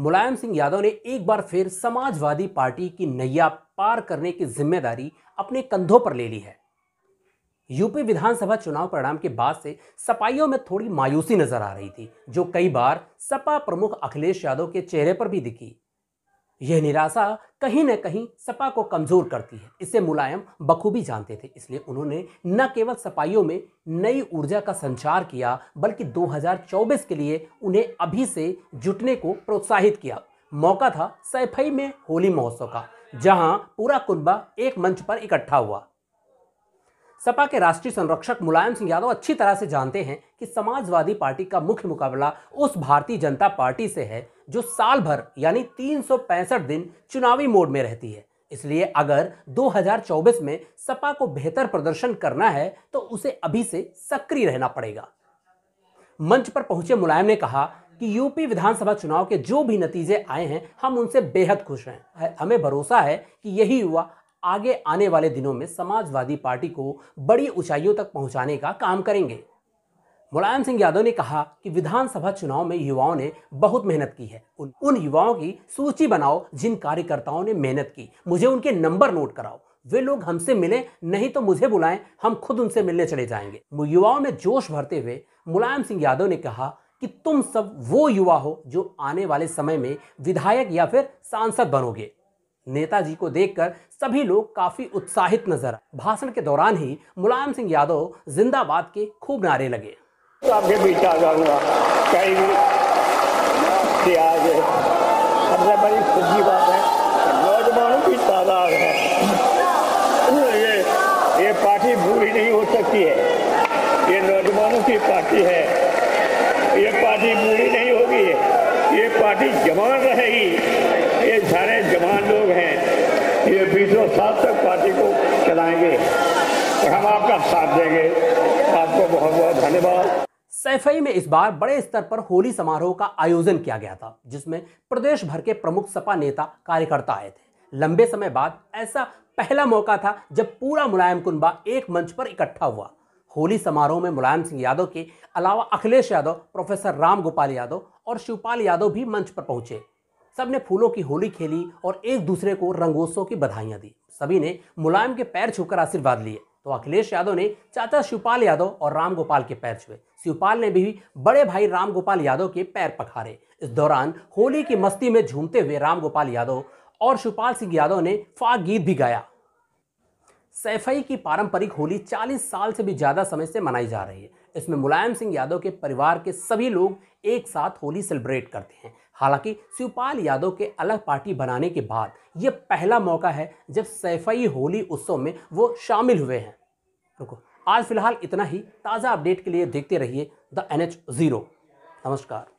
मुलायम सिंह यादव ने एक बार फिर समाजवादी पार्टी की नैया पार करने की जिम्मेदारी अपने कंधों पर ले ली है यूपी विधानसभा चुनाव परिणाम के बाद से सपाइयों में थोड़ी मायूसी नजर आ रही थी जो कई बार सपा प्रमुख अखिलेश यादव के चेहरे पर भी दिखी यह निराशा कहीं न कहीं सपा को कमज़ोर करती है इसे मुलायम बखूबी जानते थे इसलिए उन्होंने न केवल सपाइयों में नई ऊर्जा का संचार किया बल्कि 2024 के लिए उन्हें अभी से जुटने को प्रोत्साहित किया मौका था सैफई में होली महोत्सव का जहां पूरा कुनबा एक मंच पर इकट्ठा हुआ सपा के राष्ट्रीय संरक्षक मुलायम सिंह यादव अच्छी तरह से जानते हैं कि समाजवादी पार्टी का मुख्य मुकाबला उस भारतीय जनता पार्टी से है जो साल भर यानी तीन दिन चुनावी मोड में रहती है इसलिए अगर 2024 में सपा को बेहतर प्रदर्शन करना है तो उसे अभी से सक्रिय रहना पड़ेगा मंच पर पहुंचे मुलायम ने कहा कि यूपी विधानसभा चुनाव के जो भी नतीजे आए हैं हम उनसे बेहद खुश हैं हमें भरोसा है कि यही युवा आगे आने वाले दिनों में समाजवादी पार्टी को बड़ी ऊंचाइयों तक पहुंचाने का काम करेंगे मुलायम सिंह यादव ने कहा कि विधानसभा चुनाव में युवाओं ने बहुत मेहनत की है उन उन युवाओं की सूची बनाओ जिन कार्यकर्ताओं ने मेहनत की मुझे उनके नंबर नोट कराओ वे लोग हमसे मिले नहीं तो मुझे बुलाएं हम खुद उनसे मिलने चले जाएंगे युवाओं में जोश भरते हुए मुलायम सिंह यादव ने कहा कि तुम सब वो युवा हो जो आने वाले समय में विधायक या फिर सांसद बनोगे नेताजी को देखकर सभी लोग काफी उत्साहित नजर भाषण के दौरान ही मुलायम सिंह यादव जिंदाबाद के खूब नारे लगे आपके बीच आ जाऊँगा कई से आज सबसे बड़ी खुशी बात है नौजवानों की तादाद है ये ये पार्टी बुरी नहीं हो सकती है ये नौजवानों की पार्टी है ये पार्टी बुरी नहीं होगी ये पार्टी जवान रहेगी ये सारे जवान लोग हैं ये बीसों साल तक पार्टी को चलाएंगे और हम आपका साथ देंगे आपको बहुत बहुत धन्यवाद सैफई में इस बार बड़े स्तर पर होली समारोह का आयोजन किया गया था जिसमें प्रदेश भर के प्रमुख सपा नेता कार्यकर्ता आए थे लंबे समय बाद ऐसा पहला मौका था जब पूरा मुलायम कुनबा एक मंच पर इकट्ठा हुआ होली समारोह में मुलायम सिंह यादव के अलावा अखिलेश यादव प्रोफेसर राम गोपाल यादव और शिवपाल यादव भी मंच पर पहुंचे सबने फूलों की होली खेली और एक दूसरे को रंगोत्सव की बधाइयाँ दी सभी ने मुलायम के पैर छूकर आशीर्वाद लिए तो अखिलेश यादव ने चाचा शिवपाल यादव और राम गोपाल के पैर छुए शिवपाल ने भी बड़े भाई रामगोपाल यादव के पैर पखारे इस दौरान होली की मस्ती में झूमते हुए रामगोपाल यादव और शिवपाल सिंह यादव ने फाग गीत भी गाया सैफई की पारंपरिक होली 40 साल से भी ज़्यादा समय से मनाई जा रही है इसमें मुलायम सिंह यादव के परिवार के सभी लोग एक साथ होली सेलिब्रेट करते हैं हालांकि शिवपाल यादव के अलग पार्टी बनाने के बाद यह पहला मौका है जब सैफई होली उत्सव में वो शामिल हुए हैं रुको आज फिलहाल इतना ही ताज़ा अपडेट के लिए देखते रहिए द एन एच ज़ीरो नमस्कार